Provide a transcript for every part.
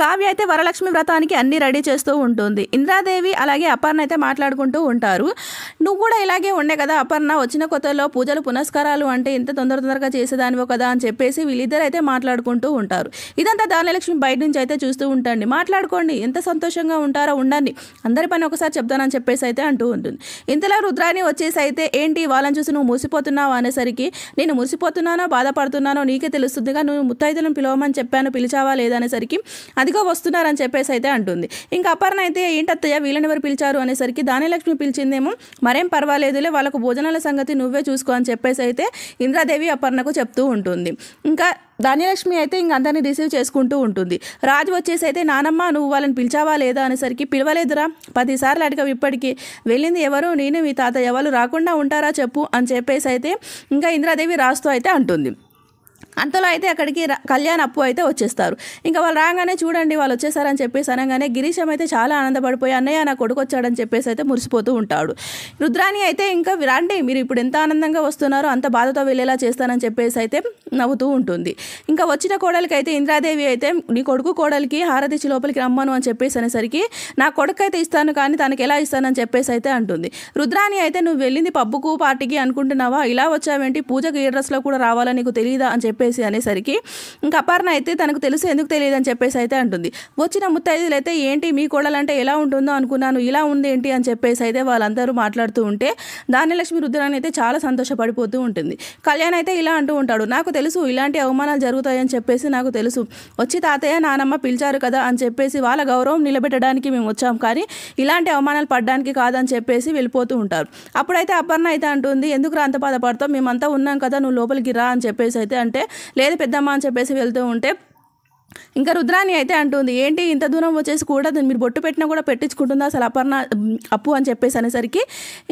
కావ్య అయితే వరలక్ష్మి వ్రతానికి అన్ని రెడీ చేస్తూ ఉంటుంది ఇంద్రాదేవి అలాగే అపర్ణ అయితే మాట్లాడుకుంటూ ఉంటారు నువ్వు కూడా ఇలాగే ఉండే కదా అపర్ణ వచ్చిన కొత్తలో పూజలు పునస్కారాలు అంటే ఇంత తొందర తొందరగా చేసేదానివో కదా అని చెప్పేసి వీళ్ళిద్దరు అయితే మాట్లాడుకుంటూ ఉంటారు ఇదంతా ధనలక్ష్మి బయట నుంచి అయితే చూస్తూ ఉంటాండి మాట్లాడుకోండి ఎంత సంతోషంగా ఉంటారో ఉండండి అందరి పని ఒకసారి చెప్తానని చెప్పేసి అయితే అంటూ ఉంటుంది ఇంతలో రుద్రాని వచ్చేసి అయితే ఏంటి వాళ్ళని చూసి నువ్వు మూసిపోతున్నావు అనేసరికి నేను మురిసిపోతున్నానో బాధపడుతున్నానో నీకే తెలుస్తుందిగా నువ్వు ముత్తైదులను పిలవమని చెప్పాను పిలిచావా లేదనేసరికి అది అదిగో వస్తున్నారని చెప్పేసి అయితే అంటుంది ఇంకా అపర్ణ అయితే ఏంటత్తయ్య వీళ్ళని ఎవరు పిలిచారు అనేసరికి దానిలక్ష్మి పిలిచిందేమో మరేం పర్వాలేదులే వాళ్ళకు భోజనాల సంగతి నువ్వే చూసుకో అని చెప్పేసి అయితే ఇంద్రాదేవి అపర్ణకు చెప్తూ ఉంటుంది ఇంకా ధాన్యలక్ష్మి అయితే ఇంక అందరినీ రిసీవ్ చేసుకుంటూ ఉంటుంది రాజు వచ్చేసి అయితే నానమ్మ నువ్వు వాళ్ళని పిలిచావా లేదా అనేసరికి పిలవలేదురా పదిసార్లు అడిగావు ఇప్పటికీ వెళ్ళింది ఎవరు నేను మీ తాత ఎవరు రాకుండా ఉంటారా చెప్పు అని చెప్పేసి అయితే ఇంకా ఇంద్రాదేవి రాస్తూ అయితే అంటుంది అంతలో అయితే అక్కడికి కళ్యాణ్ అప్పు అయితే వచ్చేస్తారు ఇంకా వాళ్ళు రాగానే చూడండి వాళ్ళు వచ్చేసారని చెప్పేసి అనగానే గిరీశం అయితే చాలా ఆనందపడిపోయి అన్నయ్య నా కొడుకు వచ్చాడని చెప్పేసి అయితే మురిసిపోతూ ఉంటాడు రుద్రాని అయితే ఇంకా రండి మీరు ఇప్పుడు ఎంత ఆనందంగా వస్తున్నారో అంత బాధతో వెళ్ళేలా చేస్తానని చెప్పేసి అయితే నవ్వుతూ ఉంటుంది ఇంకా వచ్చిన కోడలికి అయితే ఇంద్రాదేవి అయితే నీ కొడుకు కోడలికి హారతిచ్చి లోపలికి రమ్మను అని చెప్పేసి అనేసరికి నా కొడుకు అయితే ఇస్తాను కానీ తనకి ఎలా ఇస్తానని చెప్పేసి అయితే అంటుంది రుద్రాని అయితే నువ్వు వెళ్ళింది పబ్బుకు పార్టీకి అనుకుంటున్నావా ఇలా వచ్చావేంటి పూజకు ఏ డ్రెస్లో కూడా రావాలని నీకు తెలియదా అని చెప్పేసి చేసి అనేసరికి ఇంకా అపర్ణ అయితే తనకు తెలుసు ఎందుకు తెలియదు అని చెప్పేసి అయితే అంటుంది వచ్చిన ముత్తైదులు అయితే ఏంటి మీ కోడలంటే ఎలా ఉంటుందో అనుకున్నాను ఇలా ఉంది ఏంటి అని చెప్పేసి అయితే వాళ్ళందరూ మాట్లాడుతూ ఉంటే ధాన్యలక్ష్మి రుద్రాన్ని అయితే చాలా సంతోషపడిపోతూ ఉంటుంది కళ్యాణ్ అయితే ఇలా అంటూ ఉంటాడు నాకు తెలుసు ఇలాంటి అవమానాలు జరుగుతాయని చెప్పేసి నాకు తెలుసు వచ్చి తాతయ్య నానమ్మ పిలిచారు కదా అని చెప్పేసి వాళ్ళ గౌరవం నిలబెట్టడానికి మేము వచ్చాం కానీ ఇలాంటి అవమానాలు పడ్డానికి కాదని చెప్పేసి వెళ్ళిపోతూ ఉంటారు అప్పుడైతే అపర్ణ అయితే అంటుంది ఎందుకు రా అంత బాధపడతావు మేమంతా ఉన్నాం కదా నువ్వు లోపలికి రా అని చెప్పేసి అయితే అంటే లేదు పెద్దమ్మ అని చెప్పేసి వెళ్తూ ఉంటే ఇంకా రుద్రాని అయితే అంటుంది ఏంటి ఇంత దూరం వచ్చేసి కూడా మీరు బొట్టు పెట్టినా కూడా పెట్టించుకుంటుందా అసలు అపర్ణ అప్పు అని చెప్పేసి అనేసరికి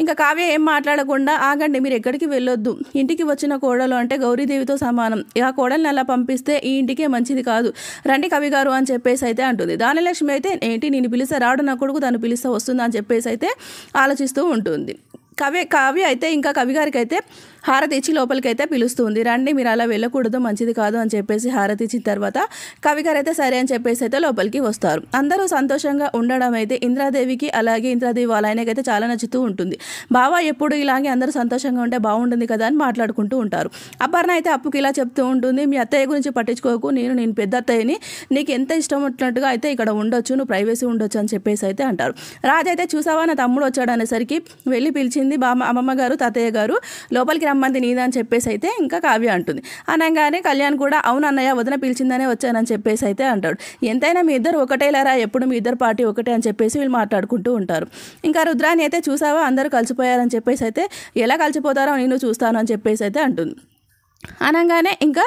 ఇంకా కావ్య ఏం మాట్లాడకుండా ఆగండి మీరు ఎక్కడికి వెళ్ళొద్దు ఇంటికి వచ్చిన కోడలు అంటే గౌరీదేవితో సమానం ఆ కోడల్ని అలా పంపిస్తే ఈ ఇంటికే మంచిది కాదు రండి కవి గారు అని చెప్పేసి అయితే అంటుంది దానలక్ష్మి అయితే ఏంటి నేను పిలిస్తే రాడు నా కొడుకు దాన్ని పిలిస్తే వస్తుంది అని చెప్పేసి అయితే ఆలోచిస్తూ ఉంటుంది కవి కావ్య అయితే ఇంకా కవి గారికి అయితే హారతి ఇచ్చి లోపలికైతే పిలుస్తుంది రండి మీరు అలా వెళ్ళకూడదు మంచిది కాదు అని చెప్పేసి హారతి ఇచ్చిన తర్వాత కవి గారు అయితే సరే అని చెప్పేసి అయితే లోపలికి వస్తారు అందరూ సంతోషంగా ఉండడం అయితే ఇంద్రాదేవికి అలాగే ఇంద్రాదేవి వాళ్ళైనకైతే చాలా నచ్చుతూ ఉంటుంది బావ ఎప్పుడు ఇలాగే అందరూ సంతోషంగా ఉంటే బాగుంటుంది కదా అని మాట్లాడుకుంటూ ఉంటారు అపర్ణ అయితే అప్పుకి ఇలా చెప్తూ ఉంటుంది మీ అత్తయ్య గురించి పట్టించుకోకు నేను నేను పెద్ద అత్తయ్యని నీకు ఎంత ఇష్టం ఉన్నట్టుగా అయితే ఇక్కడ ఉండొచ్చు నువ్వు ప్రైవసీ ఉండొచ్చు అని చెప్పేసి అయితే అంటారు రాజు అయితే చూసావా నా తమ్ముడు వచ్చాడు అనేసరికి వెళ్ళి పిలిచింది వచ్చింది బామ్మ అమ్మమ్మ గారు తాతయ్య గారు లోపలికి రమ్మంది నీదా అని చెప్పేసి అయితే ఇంకా కావ్య అంటుంది అనగానే కళ్యాణ్ కూడా అవును అన్నయ్య వదిన పిలిచిందనే వచ్చానని చెప్పేసి అయితే అంటాడు ఎంతైనా మీ ఇద్దరు లేరా ఎప్పుడు మీ ఇద్దరు పార్టీ ఒకటే అని చెప్పేసి వీళ్ళు మాట్లాడుకుంటూ ఉంటారు ఇంకా రుద్రాన్ని అయితే చూసావా అందరూ కలిసిపోయారని చెప్పేసి అయితే ఎలా కలిసిపోతారో నేను చూస్తాను అని చెప్పేసి అయితే అంటుంది అనగానే ఇంకా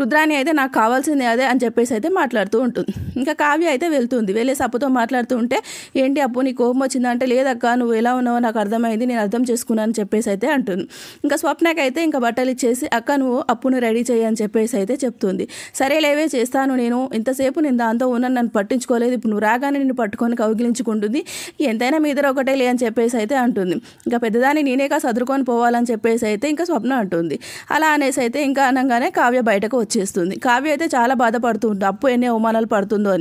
రుద్రాణి అయితే నాకు కావాల్సింది అదే అని చెప్పేసి అయితే మాట్లాడుతూ ఉంటుంది ఇంకా కావ్య అయితే వెళ్తుంది వెళ్ళేసి అప్పుతో మాట్లాడుతూ ఉంటే ఏంటి అప్పు నీ కోపం వచ్చిందంటే లేదక్క నువ్వు ఎలా ఉన్నావో నాకు అర్థమైంది నేను అర్థం చేసుకున్నాను అని చెప్పేసి అయితే అంటుంది ఇంకా స్వప్నకైతే ఇంకా బట్టలు ఇచ్చేసి అక్క నువ్వు అప్పును రెడీ చేయి అని చెప్పేసి అయితే చెప్తుంది సరే లేవే చేస్తాను నేను ఇంతసేపు నేను దాంతో ఉన్నాను నన్ను పట్టించుకోలేదు ఇప్పుడు నువ్వు రాగానే నేను పట్టుకొని కౌగిలించుకుంటుంది ఎంతైనా మీ ఇద్దరు ఒకటే లే అని చెప్పేసి అయితే అంటుంది ఇంకా పెద్దదాన్ని నేనేగా సదురుకొని పోవాలని చెప్పేసి అయితే ఇంకా స్వప్న అంటుంది అలా అనేసి అయితే ఇంకా అనగానే కావ్య బయటకు వచ్చేస్తుంది కావ్య అయితే చాలా బాధపడుతుంది అప్పు ఎన్ని అవమానాలు పడుతుందో అని